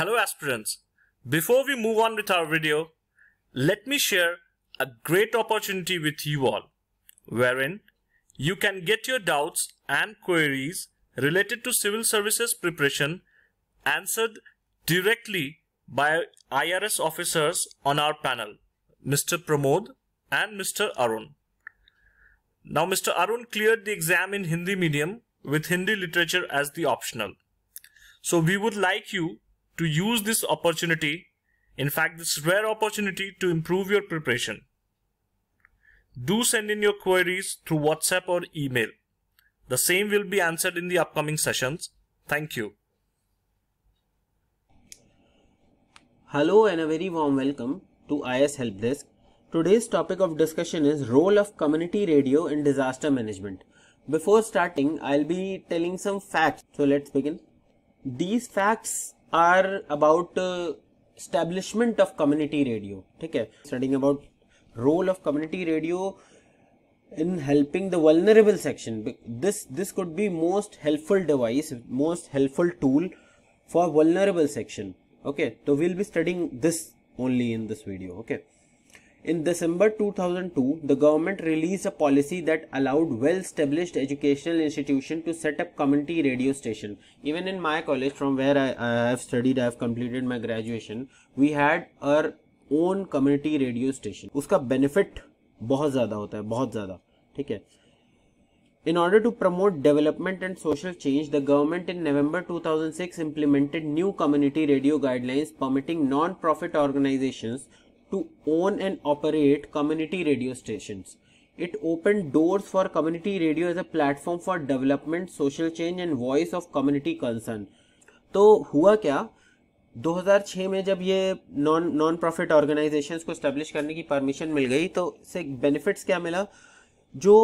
Hello aspirants. Before we move on with our video, let me share a great opportunity with you all, wherein you can get your doubts and queries related to civil services preparation answered directly by IRS officers on our panel, Mr. Pramod and Mr. Arun. Now, Mr. Arun cleared the exam in Hindi medium with Hindi literature as the optional. So we would like you to use this opportunity, in fact, this rare opportunity to improve your preparation. Do send in your queries through WhatsApp or email. The same will be answered in the upcoming sessions. Thank you. Hello and a very warm welcome to IS Help Desk. Today's topic of discussion is role of community radio in disaster management. Before starting, I'll be telling some facts. So let's begin. These facts are about uh, establishment of community radio ठीक studying about role of community radio in helping the vulnerable section this this could be most helpful device most helpful tool for vulnerable section okay so we'll be studying this only in this video okay in December 2002, the government released a policy that allowed well-established educational institutions to set up community radio station. Even in my college, from where I, I have studied, I have completed my graduation, we had our own community radio station. Its benefit is very much. In order to promote development and social change, the government in November 2006 implemented new community radio guidelines permitting non-profit organizations to own and operate community radio stations. It opened doors for community radio as a platform for development, social change and voice of community concern. तो हुआ क्या 2006 में जब ये non non profit organisations को establish करने की permission मिल गई तो इससे बेनिफिट्स क्या मिला जो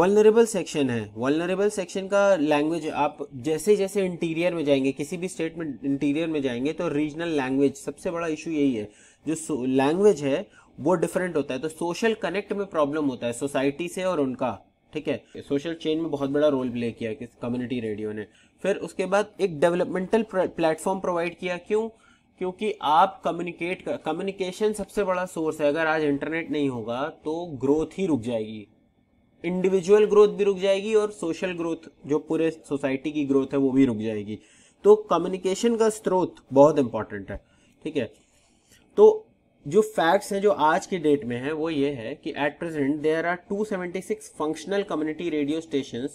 वलनरेबल सेक्शन है वलनरेबल सेक्शन का लैंग्वेज आप जैसे जैसे इंटीरियर में जाएंगे किसी भी स्टेट में इंटीरियर में जाएंगे तो रीजनल लैंग्वेज सबसे बड़ा इशू यही है जो लैंग्वेज है वो डिफरेंट होता है तो सोशल कनेक्ट में प्रॉब्लम होता है सोसाइटी से और उनका ठीक है सोशल चेन में बहुत बड़ा रोल प्ले किया किस कम्युनिटी रेडियो ने फिर उसके बाद एक डेवलपमेंटल प्लेटफॉर्म प्रोवाइड किया क्यों क्योंकि आप कम्युनिकेट कम्युनिकेशन सबसे बड़ा सोर्स है अगर आज इंटरनेट नहीं होगा तो ग्रोथ ही रुक जाएगी इंडिविजुअल ग्रोथ भी रुक जाएगी और सोशल ग्रोथ जो पूरे सोसाइटी की ग्रोथ है वो भी रुक जाएगी तो कम्युनिकेशन का स्रोत बहुत इंपॉर्टेंट है ठीक है तो जो फैक्ट्स हैं जो आज के डेट में है वो ये है कि at present there are 276 functional community radio station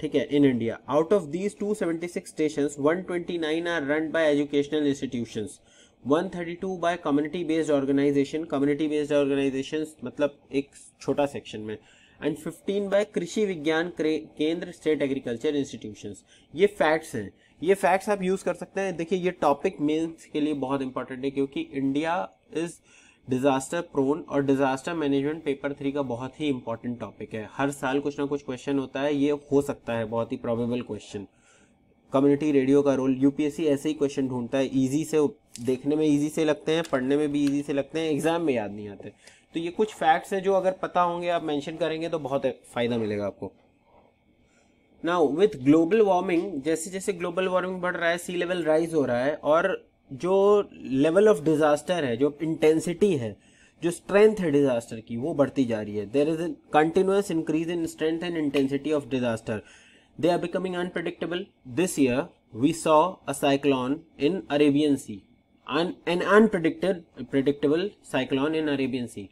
ठीक है in India out of these 276 station 129 are run by educational institution 132 by community based organisation community based organisation मतलब एक छोटा सेक्शन में and 15 bye Krishi Vigyan Kendra state agriculture institutions ये facts हैं ये facts आप यूज कर सकते हैं देखिए ये टॉपिक मेन्स के लिए बहुत इंपॉर्टेंट है क्योंकि इंडिया इज डिजास्टर प्रोन और डिजास्टर मैनेजमेंट पेपर थ्री का बहुत ही इंपॉर्टेंट टॉपिक है हर साल कुछ ना कुछ क्वेश्चन होता है ये हो सकता है बहुत ही प्रॉबेबल क्वेश्चन कम्युनिटी रेडियो का रोल यूपीएससी ऐसे ही क्वेश्चन ढूंढता है इजी से देखने में इजी से लगते हैं पढ़ने में भी इजी से लगते हैं एग्जाम में याद नहीं आते तो ये कुछ फैक्ट्स हैं जो अगर पता होंगे आप मेंशन करेंगे तो बहुत फायदा मिलेगा आपको नाउ विथ ग्लोबल वार्मिंग जैसे जैसे ग्लोबल वार्मिंग बढ़ रहा है सी लेवल राइज हो रहा है और जो लेवल ऑफ डिजास्टर है जो इंटेंसिटी है जो स्ट्रेंथ है डिजास्टर की वो बढ़ती जा रही है there is continuous increase in strength and intensity of disaster they are becoming unpredictable this year we saw a cyclone in Arabian sea an unpredicted predictable cyclone in Arabian sea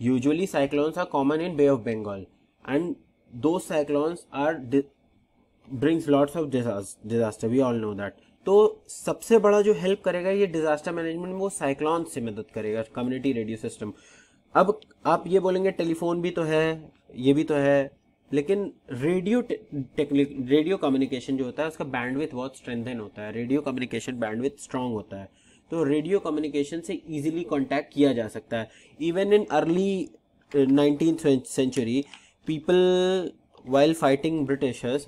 Usually cyclones are common in Bay of Bengal and those cyclones are brings lots of disaster we all know that तो सबसे बड़ा जो help करेगा ये disaster management में वो cyclone से मदद करेगा कम्युनिटी रेडियो सिस्टम अब आप ये बोलेंगे टेलीफोन भी तो है ये भी तो है लेकिन रेडियो टेक्निक रेडियो कम्युनिकेशन जो होता है उसका बैंडविथ बहुत स्ट्रेंथन होता है रेडियो कम्युनिकेशन बैंडविथ स्ट्रांग होता है तो रेडियो कम्युनिकेशन से इजीली कांटेक्ट किया जा सकता है even in early nineteen century people while fighting Britishers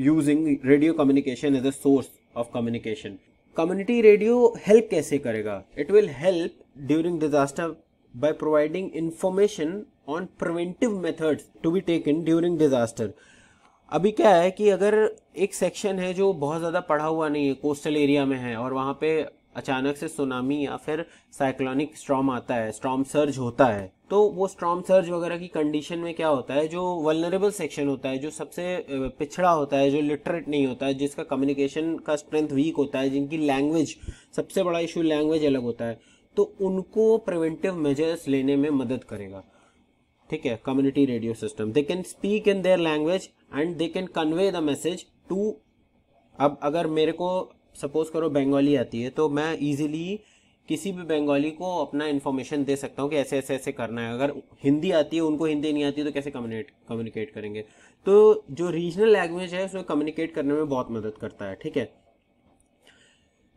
using radio communication as a source of communication community radio help कैसे करेगा it will help during disaster by providing information on preventive methods to be taken during disaster अभी क्या है कि अगर एक section है जो बहुत ज़्यादा पढ़ा हुआ नहीं है कोस्टल एरिया में है और वहाँ पे अचानक से सुनामी या फिर साइक्लोनिक स्ट्रॉम आता है स्ट्रॉम सर्ज होता है तो वो स्ट्रॉम सर्ज वगैरह की कंडीशन में क्या होता है जो वलनरेबल सेक्शन होता है जो सबसे पिछड़ा होता है जो लिटरेट नहीं होता है जिसका कम्युनिकेशन का स्ट्रेंथ वीक होता है जिनकी लैंग्वेज सबसे बड़ा इशू लैंग्वेज अलग होता है तो उनको प्रिवेंटिव मेजर्स लेने में मदद करेगा ठीक है community radio system they can speak in their language and they can convey the message to अब अगर मेरे को सपोज़ करो बंगाली आती है तो मैं इजीली किसी भी बंगाली को अपना इन्फॉर्मेशन दे सकता हूँ कि ऐसे ऐसे ऐसे करना है अगर हिंदी आती है उनको हिंदी नहीं आती तो कैसे कम्युनिकेट कम्युनिकेट करेंगे तो जो रीजनल लैंग्वेज है उसमें कम्युनिकेट करने में बहुत मदद करता है ठीक है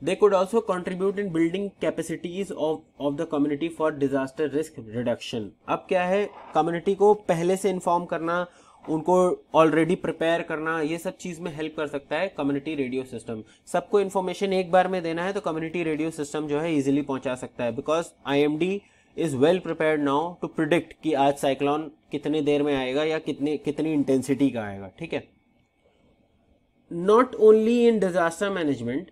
they could also contribute in building capacities of of the community for disaster risk reduction अब क्या है कम्युनिटी को पहले से इन्फॉर्म करना उनको ऑलरेडी प्रिपेयर करना ये सब चीज में हेल्प कर सकता है कम्युनिटी रेडियो सिस्टम सबको इन्फॉर्मेशन एक बार में देना है तो कम्युनिटी रेडियो सिस्टम जो है इजिली पहुंचा सकता है because I M D is well prepare now to predict कि आज साइक्लोन कितने देर में आएगा या कितने कितनी इंटेंसिटी का आएगा ठीक है not only in disaster management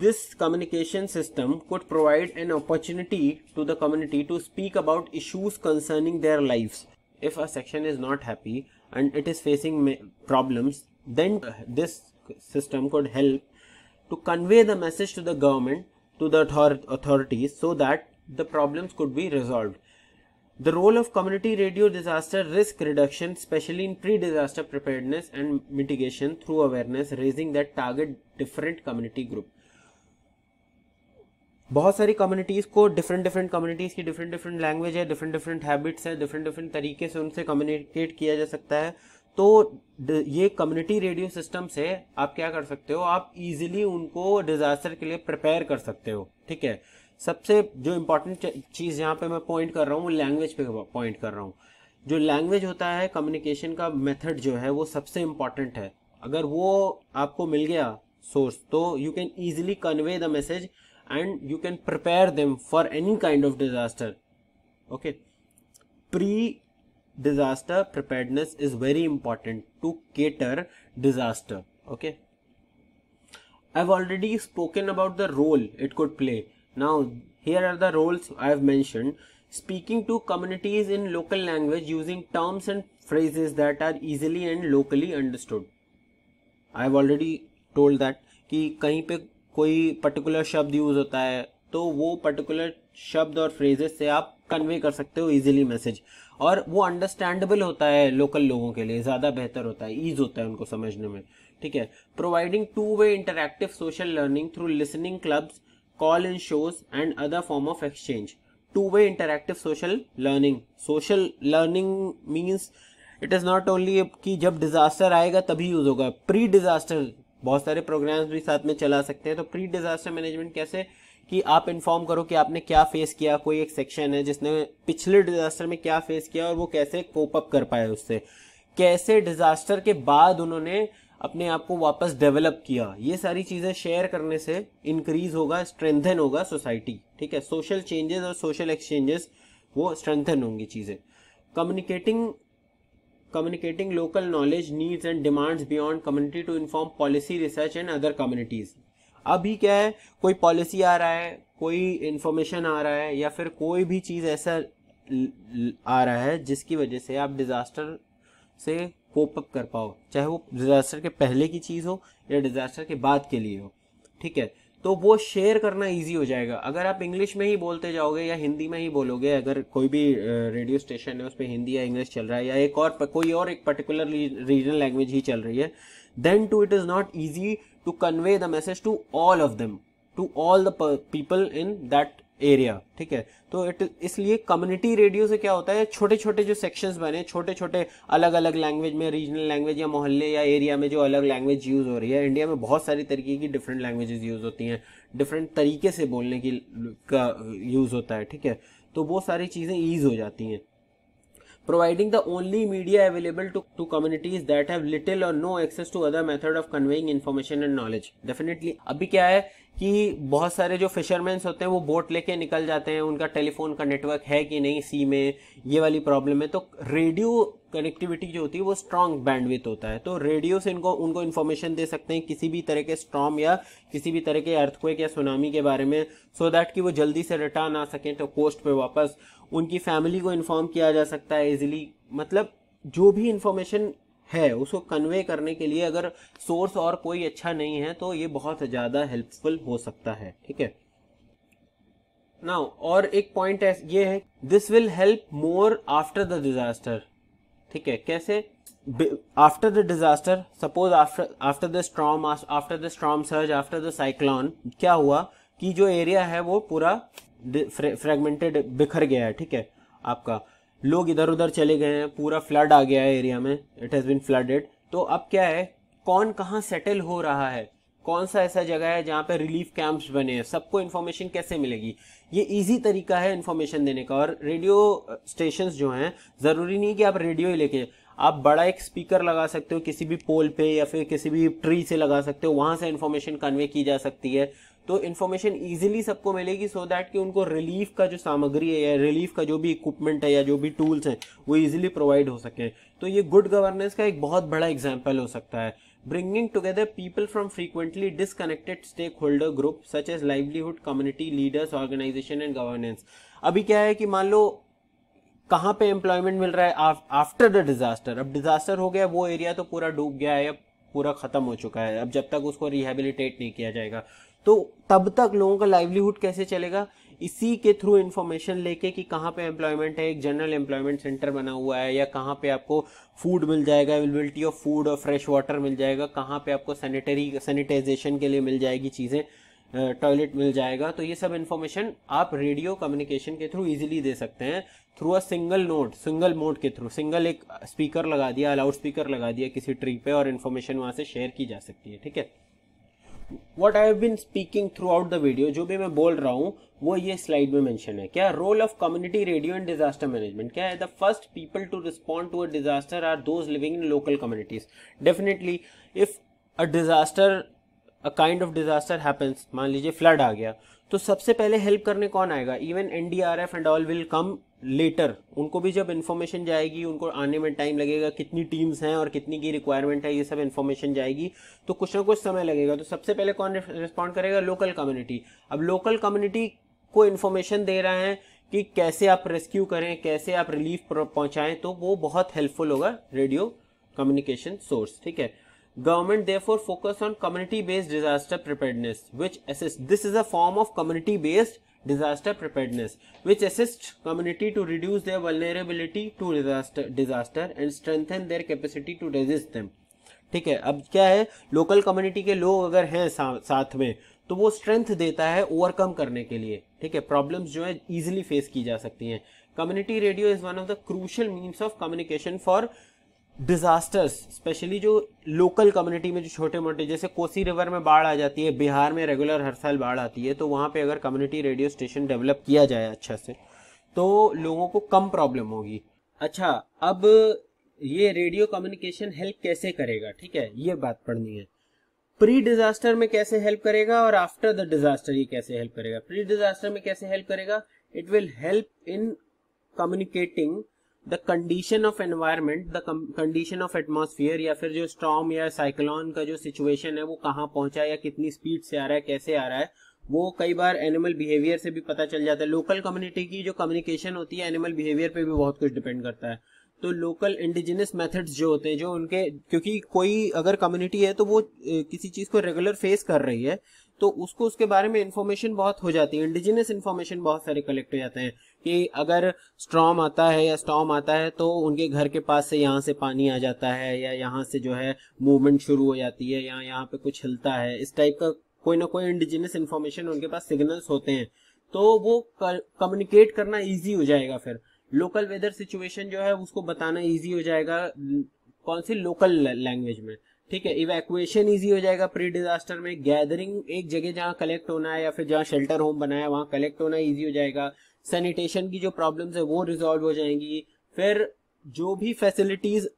this communication system could provide an opportunity to the community to speak about issues concerning their life if a section is not happy and it is facing problems then this system could help to convey the message to the government to the author authorities so that the problems could be resolved the role of community radio disaster risk reduction especially in pre-disaster preparedness and mitigation through awareness raising that target different community group बहुत सारी communities को different different communities की different different language है different different habits है different different तरीके से उनसे communicate किया जा सकता है तो ये कम्युनिटी रेडियो सिस्टम से आप क्या कर सकते हो आप इजीली उनको डिजास्टर के लिए प्रिपेयर कर सकते हो ठीक है सबसे जो इम्पोर्टेंट चीज़ यहाँ पे मैं पॉइंट कर रहा हूँ वो लैंग्वेज पे पॉइंट कर रहा हूँ जो लैंग्वेज होता है कम्युनिकेशन का मेथड जो है वो सबसे इम्पॉर्टेंट है अगर वो आपको मिल गया सोर्स तो you can easily convey the message and you can prepare them for any kind of disaster okay pre disaster preparedness is very important to cater disaster okay i've already spoken about the role it could play now here are the roles i've mentioned speaking to communities in local language using terms and phrases that are easily and locally understood i've already told that कि कहीं पे कोई particular शब्द use होता है तो वो particular शब्द और फ्रेजेस से आप कन्वे कर सकते हो इजीली मैसेज और वो अंडरस्टैंडेबल होता है लोकल लोगों के लिए ज़्यादा बेहतर होता है ईज होता है उनको समझने में ठीक है providing two way interactive social learning through listening clubs call in shows and other form of exchange two way interactive social learning social learning means it is not only कि जब डिजास्टर आएगा तभी यूज होगा pre disaster बहुत सारे programmes भी साथ में चला सकते हैं तो प्री डिजास्टर मैनेजमेंट कैसे कि आप इन्फॉर्म करो कि आपने क्या फेस किया कोई एक सेक्शन है जिसने पिछले डिजास्टर में क्या फेस किया और वो कैसे कोप अप कर पाए उससे कैसे डिजास्टर के बाद उन्होंने अपने आप को वापस डेवलप किया ये सारी चीज़ें शेयर करने से इंक्रीज होगा स्ट्रेंथन होगा सोसाइटी ठीक है सोशल चेंजेस और सोशल एक्सचेंजेस वो स्ट्रेंथन होंगी चीज़ें communicating communicating local knowledge needs and demands beyond community to inform policy research and other communities अभी क्या है कोई पॉलिसी आ रहा है कोई इन्फॉर्मेशन आ रहा है या फिर कोई भी चीज़ ऐसा आ रहा है जिसकी वजह से आप डिज़ास्टर से कोप अप कर पाओ चाहे वो डिज़ास्टर के पहले की चीज़ हो या डिज़ास्टर के बाद के लिए हो ठीक है तो वो शेयर करना इजी हो जाएगा अगर आप इंग्लिश में ही बोलते जाओगे या हिंदी में ही बोलोगे अगर कोई भी रेडियो स्टेशन है उस पर हिंदी या इंग्लिश चल रहा है या एक और कोई और एक पर्टिकुलर रीजनल लैंग्वेज ही चल रही है then too it is not easy to convey the message to all of them to all the people in that area ठीक है तो इट इसलिए कम्युनिटी रेडियो से क्या होता है छोटे छोटे जो सेक्शंस बने छोटे छोटे अलग अलग लैंग्वेज में रीजनल लैंग्वेज या मोहल्ले या एरिया में जो अलग लैंग्वेज यूज़ हो रही है इंडिया में बहुत सारी तरीके की डिफरेंट लैंग्वेजेस यूज़ होती हैं डिफरेंट तरीके से बोलने की का यूज़ होता है ठीक है तो वो सारी चीज़ें ईज हो जाती हैं providing the only media available to to communities that have little और no access to other method of conveying information and knowledge definitely अभी क्या है कि बहुत सारे जो फिशरमैन्स होते हैं वो बोट लेके निकल जाते हैं उनका टेलीफोन का नेटवर्क है कि नहीं सी में ये वाली प्रॉब्लम है तो रेडियो कनेक्टिविटी जो होती है वो स्ट्रॉन्ग बैंडविथ होता है तो रेडियो से इनको उनको इन्फॉर्मेशन दे सकते हैं किसी भी तरह के स्ट्रॉम या किसी भी तरह के अर्थक्वेक या सुनामी के बारे में सो so दैट कि वो जल्दी से रिटर्न आ सकें तो कोस्ट पे वापस उनकी फैमिली को इन्फॉर्म किया जा सकता है ईजिली मतलब जो भी इन्फॉर्मेशन है उसको कन्वे करने के लिए अगर सोर्स और कोई अच्छा नहीं है तो ये बहुत ज़्यादा हेल्पफुल हो सकता है ठीक है नाउ और एक पॉइंट ये है this will help more after the disaster ठीक है कैसे after the disaster suppose after after the storm after the storm surge after the cyclone क्या हुआ कि जो एरिया है वो पूरा फ्रेगमेंटेड बिखर गया है ठीक है आपका लोग इधर उधर चले गए हैं पूरा फ्लड आ गया है एरिया में इट हैज़ बिन फ्लडेड तो अब क्या है कौन कहाँ सेटल हो रहा है कौन सा ऐसा जगह है जहाँ पे रिलीफ कैंप्स बने हैं सबको इन्फॉर्मेशन कैसे मिलेगी ये इजी तरीका है इन्फॉर्मेशन देने का और रेडियो स्टेशंस जो हैं ज़रूरी नहीं कि आप रेडियो ही लेके आप बड़ा एक स्पीकर लगा सकते हो किसी भी पोल पे या फिर किसी भी ट्री से लगा सकते हो वहाँ से इन्फॉर्मेशन कन्वे की जा सकती है तो इन्फॉर्मेशन ईजिली सबको मिलेगी सो दैट कि उनको रिलीफ का जो सामग्री है या रिलीफ का जो भी इक्विपमेंट है या जो भी टूल्स हैं वो ईजिली प्रोवाइड हो सके तो ये गुड गवर्नेंस का एक बहुत बड़ा एग्जाम्पल हो सकता है bringing together people from frequently disconnected stake holder group such as livelihood community leaders organisation and governance अभी क्या है कि मान लो कहाँ पे एम्प्लॉयमेंट मिल रहा है आफ्टर द डिजास्टर अब डिजास्टर हो गया वो एरिया तो पूरा डूब गया है पूरा खत्म हो चुका है अब जब तक उसको रिहेबिलिटेट नहीं किया जाएगा तो तब तक लोगों का लाइवलीहुड कैसे चलेगा इसी के थ्रू इन्फॉर्मेशन लेके कि कहाँ पे एम्प्लॉयमेंट है एक जनरल एम्प्लॉयमेंट सेंटर बना हुआ है या कहाँ पे आपको फूड मिल जाएगा अवेलेबिलिटी ऑफ फूड और फ्रेश वाटर मिल जाएगा कहाँ पे आपको सैनिटरी सैनिटाइजेशन के लिए मिल जाएगी चीज़ें टॉयलेट मिल जाएगा तो ये सब इन्फॉर्मेशन आप रेडियो कम्युनिकेशन के थ्रू इजीली दे सकते हैं through a single note single mode के थ्रू सिंगल एक स्पीकर लगा दिया लाउड स्पीकर लगा दिया किसी ट्री पे और इन्फॉर्मेशन वहाँ से शेयर की जा सकती है ठीक है what I have been speaking throughout the video जो भी मैं बोल रहा हूँ वो ये स्लाइड में मैंशन है क्या role of community radio and disaster management क्या है the first people to respond to a disaster are those living in local communities definitely if a disaster a kind of disaster happens मान लीजिए flood आ गया तो सबसे पहले help करने कौन आएगा even N D R F and all will come later उनको भी जब इन्फॉर्मेशन जाएगी उनको आने में टाइम लगेगा कितनी टीम्स हैं और कितनी की रिक्वायरमेंट है ये सब इन्फॉर्मेशन जाएगी तो कुछ ना कुछ समय लगेगा तो सबसे पहले कौन रिस्पॉन्ड करेगा लोकल कम्युनिटी अब लोकल कम्युनिटी को इन्फॉर्मेशन दे रहा है कि कैसे आप रेस्क्यू करें कैसे आप रिलीफ पहुंचाएं तो वो बहुत हेल्पफुल होगा रेडियो कम्युनिकेशन सोर्स ठीक है government therefore focus on community based disaster preparedness which assists this is a form of community based disaster preparedness, which assists community to reduce their vulnerability to disaster, disaster and strengthen their capacity to resist them. ठीक है अब क्या है local community के लोग अगर हैं सा, साथ में तो वो स्ट्रेंथ देता है ओवरकम करने के लिए ठीक है प्रॉब्लम्स जो है इजीली फेस की जा सकती हैं community radio is one of the crucial means of communication for disasters specially जो लोकल कम्युनिटी में जो छोटे मोटे जैसे कोसी रिवर में बाढ़ आ जाती है बिहार में रेगुलर हर साल बाढ़ आती है तो वहाँ पे अगर कम्युनिटी रेडियो स्टेशन डेवलप किया जाए अच्छा से तो लोगों को कम प्रॉब्लम होगी अच्छा अब ये रेडियो कम्युनिकेशन हेल्प कैसे करेगा ठीक है ये बात पढ़नी है प्री डिजास्टर में कैसे हेल्प करेगा और आफ्टर द डिजास्टर ये कैसे हेल्प करेगा प्री डिजास्टर में कैसे हेल्प करेगा it will help in communicating the condition of environment the condition of atmosphere या फिर जो स्टॉम या साइक्लोन का जो सिचुएशन है वो कहाँ पहुंचा है या कितनी स्पीड से आ रहा है कैसे आ रहा है वो कई बार एनिमल बिहेवियर से भी पता चल जाता है लोकल कम्युनिटी की जो कम्युनिकेशन होती है एनिमल बिहेवियर पे भी बहुत कुछ डिपेंड करता है तो लोकल इंडिजिनस मेथड्स जो होते हैं जो उनके क्योंकि कोई अगर कम्युनिटी है तो वो किसी चीज़ को रेगुलर फेस कर रही है तो उसको उसके बारे में इन्फॉर्मेशन बहुत हो जाती है इंडिजिनियस इन्फॉर्मेशन बहुत सारे कलेक्ट हो जाते हैं कि अगर स्ट्रॉम आता है या स्टॉम आता है तो उनके घर के पास से यहाँ से पानी आ जाता है या यहाँ से जो है मूवमेंट शुरू हो जाती है या यहाँ पे कुछ हिलता है इस टाइप का कोई ना कोई इंडिजिनियस इन्फॉर्मेशन उनके पास सिग्नल्स होते हैं तो वो कम्युनिकेट करना ईजी हो जाएगा फिर लोकल वेदर सिचुएशन जो है उसको बताना ईजी हो जाएगा कौन सी लोकल लैंग्वेज में ठीक है इवैक्यूएशन इजी हो जाएगा प्री डिजास्टर में गैदरिंग एक जगह जहाँ कलेक्ट होना है या फिर जहाँ शेल्टर होम बनाया है वहाँ कलेक्ट होना इजी हो जाएगा सैनिटेशन की जो प्रॉब्लम्स है वो रिजॉल्व हो जाएंगी फिर जो भी फैसिलिटीज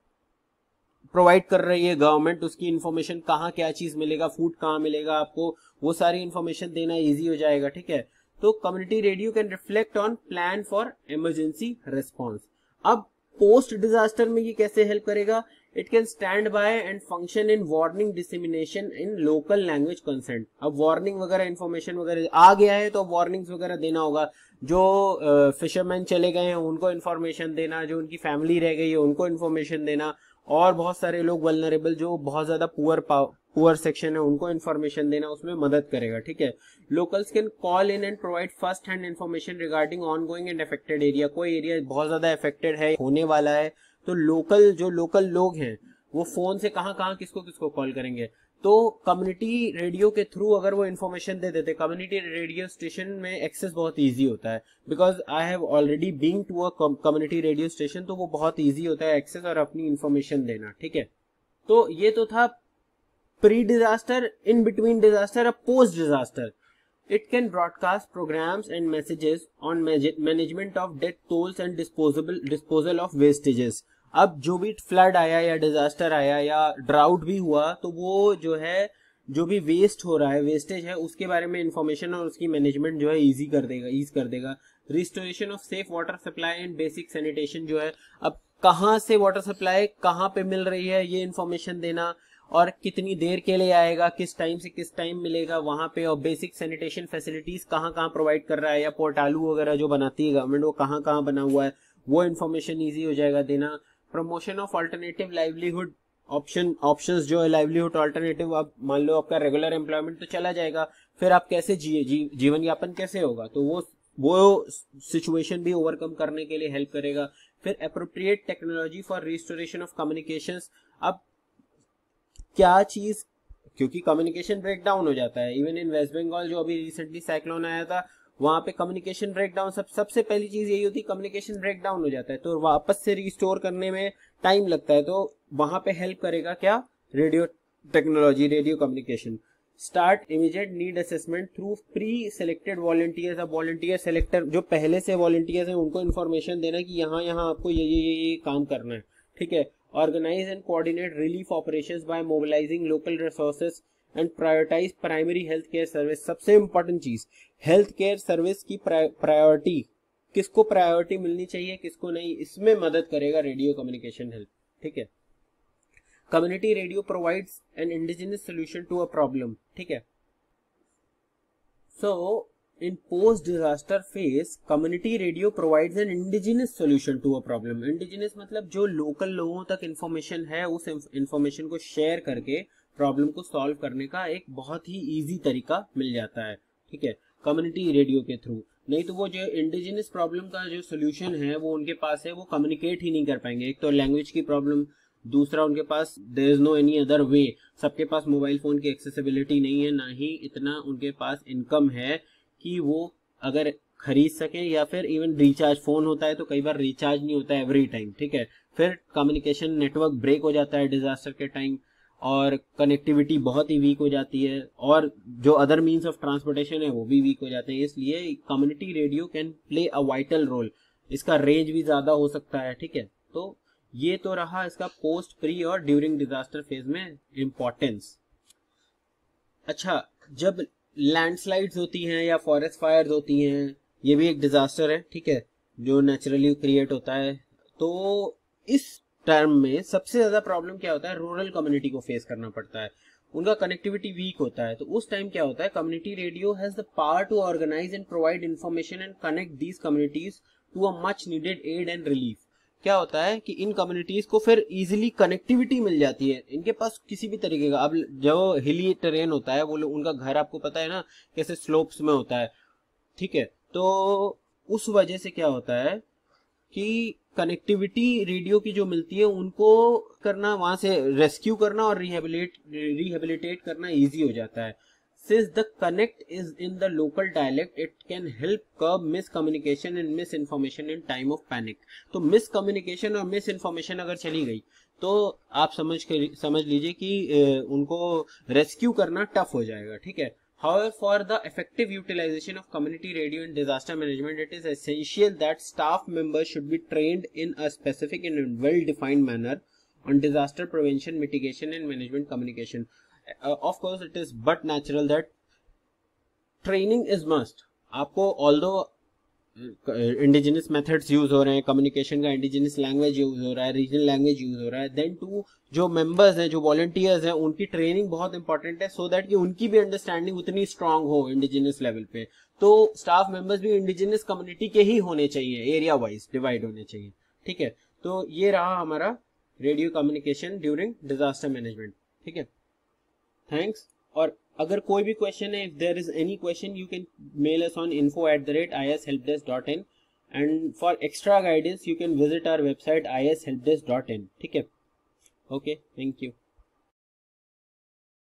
प्रोवाइड कर रही है गवर्नमेंट उसकी इन्फॉर्मेशन कहाँ क्या चीज मिलेगा फूड कहाँ मिलेगा आपको वो सारी इन्फॉर्मेशन देना ईजी हो जाएगा ठीक है तो community radio can reflect on plan for emergency response अब पोस्ट डिजास्टर में ये कैसे हेल्प करेगा it can stand by and function in warning dissemination in local language consent अब वार्निंग वगैरह इन्फॉर्मेशन वगैरह आ गया है तो वार्निंग्स वगैरह देना होगा जो फिशरमैन uh, चले गए हैं उनको इन्फॉर्मेशन देना जो उनकी फैमिली रह गई है उनको इन्फॉर्मेशन देना और बहुत सारे लोग वलनरेबल जो बहुत ज्यादा पुअर पुअर सेक्शन है उनको इन्फॉर्मेशन देना उसमें मदद करेगा ठीक है locals can call in and provide first hand information regarding ongoing and affected area कोई एरिया बहुत ज्यादा अफेक्टेड है होने वाला है तो लोकल जो लोकल लोग हैं वो फोन से कहाँ कहाँ किसको किसको कॉल करेंगे तो कम्युनिटी रेडियो के थ्रू अगर वो इन्फॉर्मेशन दे देते कम्युनिटी रेडियो स्टेशन में एक्सेस बहुत इजी होता है because I have already being to a community radio station तो वो बहुत इजी होता है एक्सेस और अपनी इन्फॉर्मेशन देना ठीक है तो ये तो था pre disaster in between disaster और post disaster It can broadcast programs and messages on management of death tolls and disposable disposal of wastages. अब जो भी फ्लड आया या डिजास्टर आया या ड्राउट भी हुआ तो वो जो है जो भी वेस्ट हो रहा है वेस्टेज है उसके बारे में इंफॉर्मेशन और उसकी मैनेजमेंट जो है इजी कर देगा ईज कर देगा restoration of safe water supply and basic sanitation जो है अब कहाँ से वाटर सप्लाई कहाँ पे मिल रही है ये इन्फॉर्मेशन देना और कितनी देर के लिए आएगा किस टाइम से किस टाइम मिलेगा वहाँ पे और बेसिक सैनिटेशन फैसिलिटीज कहाँ कहाँ प्रोवाइड कर रहा है या पोर्टालू वगैरह जो बनाती है गवर्नमेंट वो कहाँ कहाँ बना हुआ है वो इन्फॉर्मेशन ईजी हो जाएगा देना promotion of alternative livelihood option options जो है लाइवलीहुड ऑल्टरनेटिव आप मान लो आपका रेगुलर एम्प्लॉयमेंट तो चला जाएगा फिर आप कैसे जिए जी, जीवन यापन कैसे होगा तो वो वो सिचुएशन भी ओवरकम करने के लिए हेल्प करेगा फिर appropriate technology for restoration of communications अब क्या चीज क्योंकि कम्युनिकेशन ब्रेकडाउन हो जाता है इवन इन वेस्ट बंगाल जो अभी रिसेंटली साइक्लोन आया था वहां पे कम्युनिकेशन ब्रेकडाउन सब सबसे पहली चीज यही होती है कम्युनिकेशन ब्रेकडाउन हो जाता है तो वापस से रिस्टोर करने में टाइम लगता है तो वहां पे हेल्प करेगा क्या radio technology radio communication start immediate need assessment through pre selected volunteers अब वॉलेंटियर सेलेक्टर जो पहले से वॉलेंटियर्स हैं उनको इन्फॉर्मेशन देना कि यहाँ यहाँ आपको ये ये ये काम करना है ठीक है organize and coordinate relief operations by mobilizing local resources and prioritise primary health care service सबसे इंपॉर्टेंट चीज हेल्थ केयर सर्विस की प्रायोरिटी किसको प्रायोरिटी मिलनी चाहिए किसको नहीं इसमें मदद करेगा रेडियो कम्युनिकेशन हेल्प ठीक है community radio provides an indigenous solution to a problem ठीक है सो so, In post-disaster phase, community radio provides an indigenous solution to a problem. Indigenous मतलब जो local लोगों तक information है उस information को share करके प्रॉब्लम को सॉल्व करने का एक बहुत ही इजी तरीका मिल जाता है ठीक है कम्युनिटी रेडियो के थ्रू नहीं तो वो जो इंडिजिनियस प्रॉब्लम का जो सोल्यूशन है वो उनके पास है वो कम्युनिकेट ही नहीं कर पाएंगे एक तो लैंग्वेज की प्रॉब्लम दूसरा उनके पास there is no any other way सबके पास मोबाइल फोन की एक्सेसिबिलिटी नहीं है ना ही इतना उनके पास इनकम है कि वो अगर खरीद सकें या फिर इवन रिचार्ज फोन होता है तो कई बार रिचार्ज नहीं होता है एवरी टाइम ठीक है फिर कम्युनिकेशन नेटवर्क ब्रेक हो जाता है डिजास्टर के टाइम और कनेक्टिविटी बहुत ही वीक हो जाती है और जो अदर मीन्स ऑफ ट्रांसपोर्टेशन है वो भी वीक हो जाते हैं इसलिए community radio can play a vital role इसका रेंज भी ज़्यादा हो सकता है ठीक है तो ये तो रहा इसका पोस्ट प्री और ड्यूरिंग डिजास्टर फेज में इम्पोर्टेंस अच्छा जब लैंडस्लाइड्स होती हैं या फॉरेस्ट फायर होती हैं ये भी एक डिजास्टर है ठीक है जो नेचुरली क्रिएट होता है तो इस टर्म में सबसे ज्यादा प्रॉब्लम क्या होता है रूरल कम्युनिटी को फेस करना पड़ता है उनका कनेक्टिविटी वीक होता है तो उस टाइम क्या होता है community radio has the power to organise and provide information and connect these communities to a much needed aid and relief क्या होता है कि इन कम्युनिटीज को फिर इजीली कनेक्टिविटी मिल जाती है इनके पास किसी भी तरीके का अब जो हिली ट्रेन होता है वो लोग उनका घर आपको पता है ना कैसे स्लोप्स में होता है ठीक है तो उस वजह से क्या होता है कि कनेक्टिविटी रेडियो की जो मिलती है उनको करना वहां से रेस्क्यू करना और रिहेबिलेट रिहेबिलिटेट करना इजी हो जाता है Since the connect is in the local dialect, it can help curb miscommunication and misinformation in time of panic. तो miscommunication और misinformation अगर चली गई तो आप समझ के समझ लीजिए कि ए, उनको रेस्क्यू करना टफ हो जाएगा ठीक है However, for the effective utilization of community radio in disaster management, it is essential that staff members should be trained in a specific and well-defined manner on disaster prevention, mitigation and management communication. uh, of course it is but natural that training is must आपको all दो indigenous methods use हो रहे हैं communication का indigenous language use हो रहा है regional language use हो रहा है देन टू जो मेंबर्स हैं जो वॉलंटियर्स हैं उनकी ट्रेनिंग बहुत इंपॉर्टेंट है सो so दैट कि उनकी भी अंडरस्टैंडिंग उतनी स्ट्रांग हो इंडिजिनियस लेवल पे तो स्टाफ मेंबर्स भी इंडिजिनियस कम्युनिटी के ही होने चाहिए एरिया वाइज डिवाइड होने चाहिए ठीक है तो ये रहा हमारा radio communication during disaster management ठीक है थैंक्स और अगर कोई भी क्वेश्चन है if there is any question you can mail us on info at the rate I S help desk dot in and for extra guidance you can visit our website I S help desk dot in ठीक है okay thank you